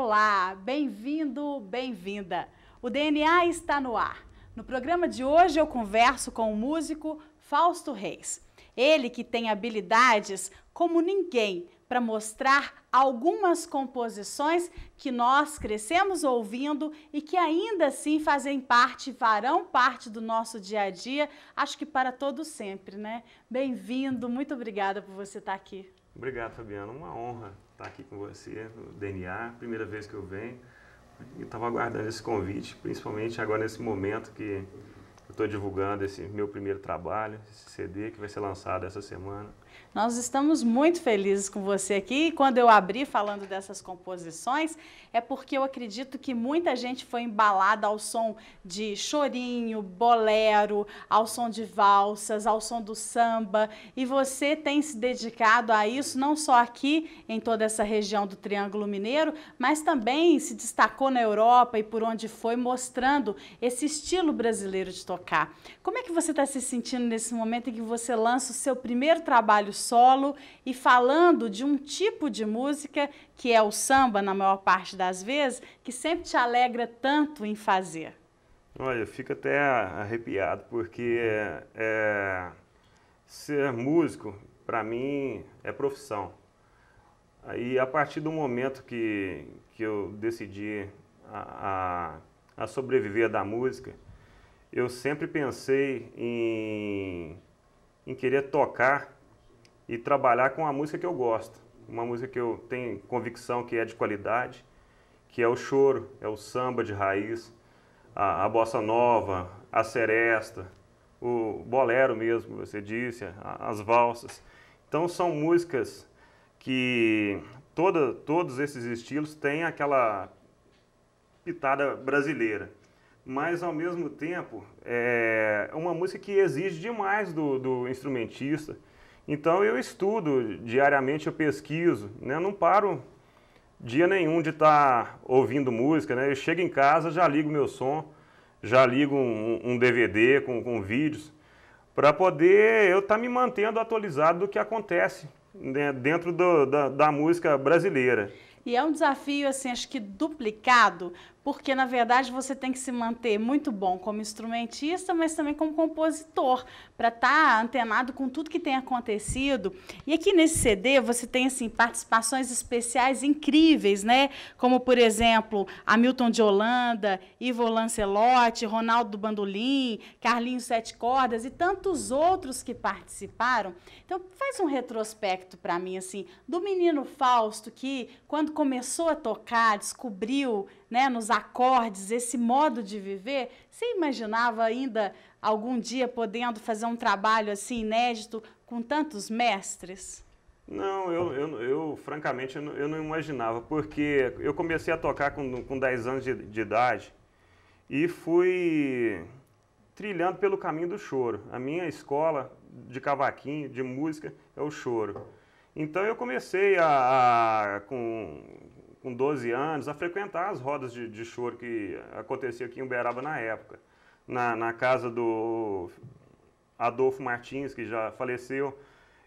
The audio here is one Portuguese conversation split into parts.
Olá, bem-vindo, bem-vinda. O DNA está no ar. No programa de hoje eu converso com o músico Fausto Reis. Ele que tem habilidades como ninguém para mostrar algumas composições que nós crescemos ouvindo e que ainda assim fazem parte, farão parte do nosso dia a dia, acho que para todo sempre, né? Bem-vindo, muito obrigada por você estar aqui. Obrigado, Fabiano. Uma honra estar aqui com você no DNA. Primeira vez que eu venho. Eu estava aguardando esse convite, principalmente agora nesse momento que eu estou divulgando esse meu primeiro trabalho, esse CD que vai ser lançado essa semana. Nós estamos muito felizes com você aqui. E quando eu abri falando dessas composições, é porque eu acredito que muita gente foi embalada ao som de chorinho, bolero, ao som de valsas, ao som do samba. E você tem se dedicado a isso, não só aqui em toda essa região do Triângulo Mineiro, mas também se destacou na Europa e por onde foi, mostrando esse estilo brasileiro de tocar. Como é que você está se sentindo nesse momento em que você lança o seu primeiro trabalho solo e falando de um tipo de música que é o samba, na maior parte das vezes, que sempre te alegra tanto em fazer. Olha, eu fico até arrepiado, porque é, é ser músico, para mim, é profissão. Aí, a partir do momento que, que eu decidi a, a, a sobreviver da música, eu sempre pensei em, em querer tocar e trabalhar com a música que eu gosto, uma música que eu tenho convicção que é de qualidade, que é o choro, é o samba de raiz, a, a bossa nova, a seresta, o bolero mesmo, você disse, a, as valsas. Então são músicas que toda, todos esses estilos têm aquela pitada brasileira mas ao mesmo tempo é, é uma música que exige demais do, do instrumentista, então eu estudo diariamente, eu pesquiso, né? Eu não paro dia nenhum de estar tá ouvindo música, né? Eu chego em casa, já ligo meu som, já ligo um, um DVD com, com vídeos, para poder eu estar tá me mantendo atualizado do que acontece né? dentro do, da, da música brasileira. E é um desafio, assim, acho que duplicado, porque na verdade você tem que se manter muito bom como instrumentista, mas também como compositor, para estar tá antenado com tudo que tem acontecido. E aqui nesse CD você tem assim participações especiais incríveis, né? Como por exemplo, Hamilton de Holanda, Ivo Lancelotti, Ronaldo Bandolim, Carlinhos Sete Cordas e tantos outros que participaram. Então, faz um retrospecto para mim assim, do menino Fausto que quando começou a tocar, descobriu né, nos acordes, esse modo de viver, você imaginava ainda algum dia podendo fazer um trabalho assim inédito com tantos mestres? Não, eu, eu, eu francamente eu não, eu não, imaginava, porque eu comecei a tocar com, com 10 anos de, de idade e fui trilhando pelo caminho do choro. A minha escola de cavaquinho, de música, é o choro. Então eu comecei a, a com com 12 anos, a frequentar as rodas de, de choro que acontecia aqui em Uberaba na época. Na, na casa do Adolfo Martins, que já faleceu,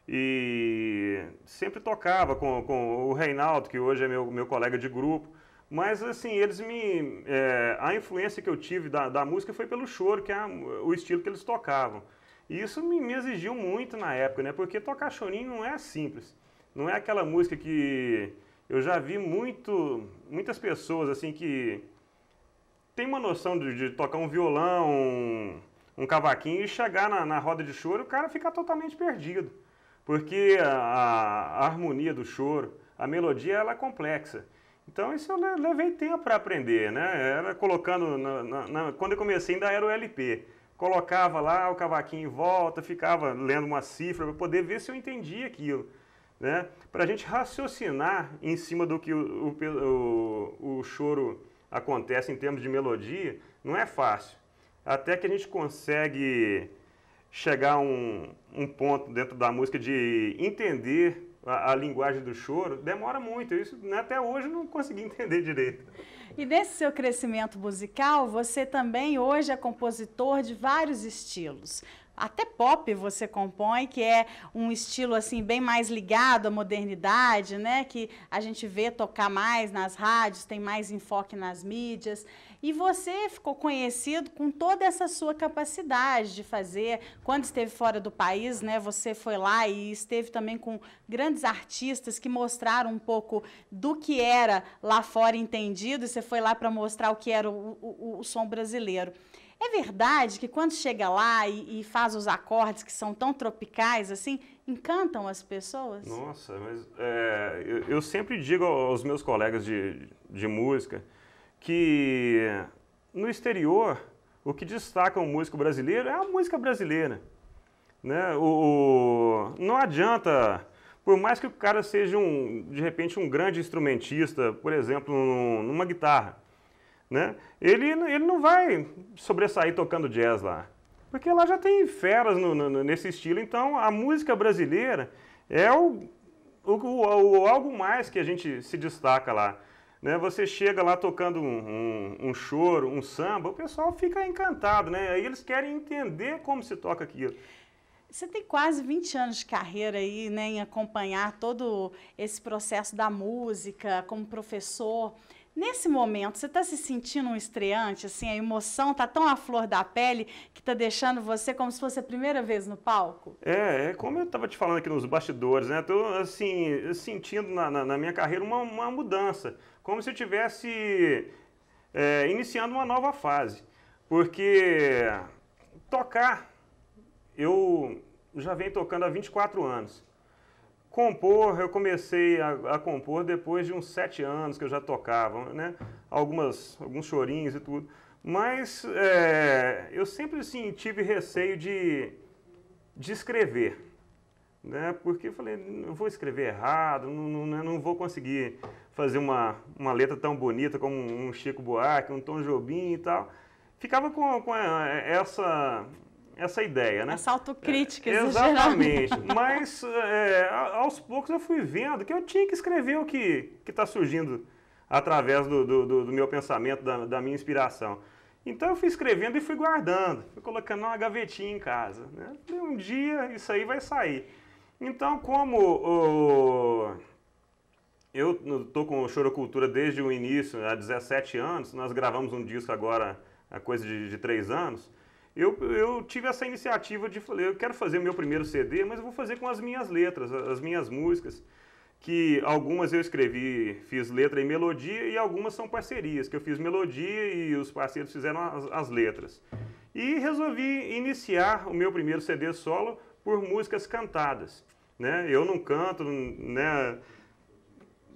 e sempre tocava com, com o Reinaldo, que hoje é meu, meu colega de grupo. Mas, assim, eles me. É, a influência que eu tive da, da música foi pelo choro, que é o estilo que eles tocavam. E isso me, me exigiu muito na época, né? Porque tocar chorinho não é simples. Não é aquela música que eu já vi muito, muitas pessoas assim que tem uma noção de, de tocar um violão, um, um cavaquinho e chegar na, na, roda de choro, o cara fica totalmente perdido. Porque a, a, harmonia do choro, a melodia, ela é complexa. Então isso eu levei tempo para aprender, né? Era colocando, na, na, quando eu comecei ainda era o LP. Colocava lá o cavaquinho em volta, ficava lendo uma cifra para poder ver se eu entendia aquilo né? Para a gente raciocinar em cima do que o, o, o choro acontece em termos de melodia, não é fácil. Até que a gente consegue chegar a um, um ponto dentro da música de entender a, a, linguagem do choro, demora muito. Isso né, até hoje não consegui entender direito. E nesse seu crescimento musical, você também hoje é compositor de vários estilos até pop você compõe, que é um estilo assim bem mais ligado à modernidade, né? Que a gente vê tocar mais nas rádios, tem mais enfoque nas mídias. E você ficou conhecido com toda essa sua capacidade de fazer. Quando esteve fora do país, né, você foi lá e esteve também com grandes artistas que mostraram um pouco do que era lá fora entendido, e você foi lá para mostrar o que era o, o, o som brasileiro. É verdade que quando chega lá e, e, faz os acordes que são tão tropicais assim, encantam as pessoas? Nossa, mas é, eu, eu, sempre digo aos meus colegas de, de música que no exterior o que destaca o um músico brasileiro é a música brasileira. Né? O, o, não adianta, por mais que o cara seja um, de repente um grande instrumentista, por exemplo, numa guitarra, né? Ele, ele não vai sobressair tocando jazz lá. Porque lá já tem feras no, no, nesse estilo. Então, a música brasileira é o, o, o, o, algo mais que a gente se destaca lá. Né? Você chega lá tocando um, um, um choro, um samba, o pessoal fica encantado, né? Aí eles querem entender como se toca aquilo. Você tem quase 20 anos de carreira aí, né, em acompanhar todo esse processo da música como professor. Nesse momento, você está se sentindo um estreante, assim, a emoção está tão à flor da pele que está deixando você como se fosse a primeira vez no palco? É, é como eu estava te falando aqui nos bastidores, né? Estou, assim, sentindo na, na, na, minha carreira uma, uma mudança, como se eu estivesse é, iniciando uma nova fase. Porque tocar, eu já venho tocando há 24 anos. Compor, eu comecei a, a, compor depois de uns sete anos que eu já tocava, né? Algumas, alguns chorinhos e tudo. Mas é, eu sempre assim, tive receio de, de escrever, né? Porque eu falei, eu vou escrever errado, não, não, né? não vou conseguir fazer uma, uma letra tão bonita como um Chico Buarque, um Tom Jobim e tal. Ficava com, com é, essa essa ideia, né? Essa autocrítica, é, Exatamente. Mas é, aos poucos eu fui vendo que eu tinha que escrever o que está surgindo através do, do, do, meu pensamento, da, da minha inspiração. Então eu fui escrevendo e fui guardando, fui colocando uma gavetinha em casa. Né? Um dia isso aí vai sair. Então, como eu estou com o Chorocultura desde o início, há 17 anos, nós gravamos um disco agora, a coisa de, de 3 anos, eu, eu tive essa iniciativa de falar eu quero fazer meu primeiro CD, mas eu vou fazer com as minhas letras, as minhas músicas, que algumas eu escrevi, fiz letra e melodia, e algumas são parcerias, que eu fiz melodia e os parceiros fizeram as, as letras. E resolvi iniciar o meu primeiro CD solo por músicas cantadas. Né? Eu não canto, né?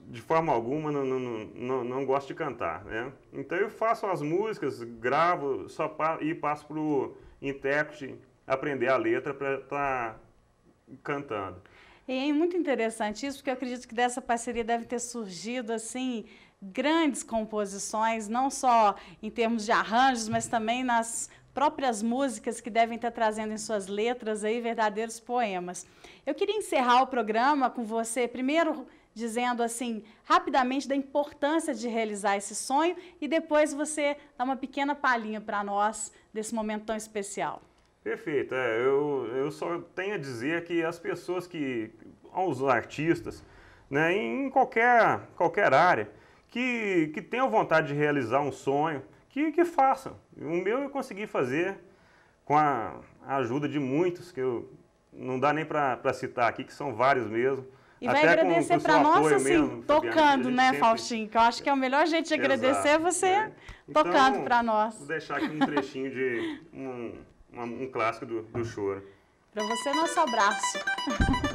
de forma alguma não, não, não, não, gosto de cantar, né? Então eu faço as músicas, gravo só pa e passo para o intérprete aprender a letra para estar tá cantando. E é muito interessante isso, porque eu acredito que dessa parceria deve ter surgido assim grandes composições, não só em termos de arranjos, mas também nas próprias músicas que devem estar trazendo em suas letras aí verdadeiros poemas. Eu queria encerrar o programa com você primeiro dizendo assim rapidamente da importância de realizar esse sonho e depois você dá uma pequena palhinha para nós desse momento tão especial. Perfeito. É, eu, eu só tenho a dizer que as pessoas que, aos artistas, né, em qualquer, qualquer área, que, que tenham vontade de realizar um sonho, que, que façam. O meu eu consegui fazer com a ajuda de muitos, que eu não dá nem para citar aqui, que são vários mesmo e Até vai agradecer para nós, assim, mesmo, tocando, né, sempre... Faustinho? Que eu acho que é o melhor jeito de agradecer Exato, é você né? Então, tocando para nós. Vou deixar aqui um trechinho de um, um, um clássico do, do choro. Para você, nosso abraço.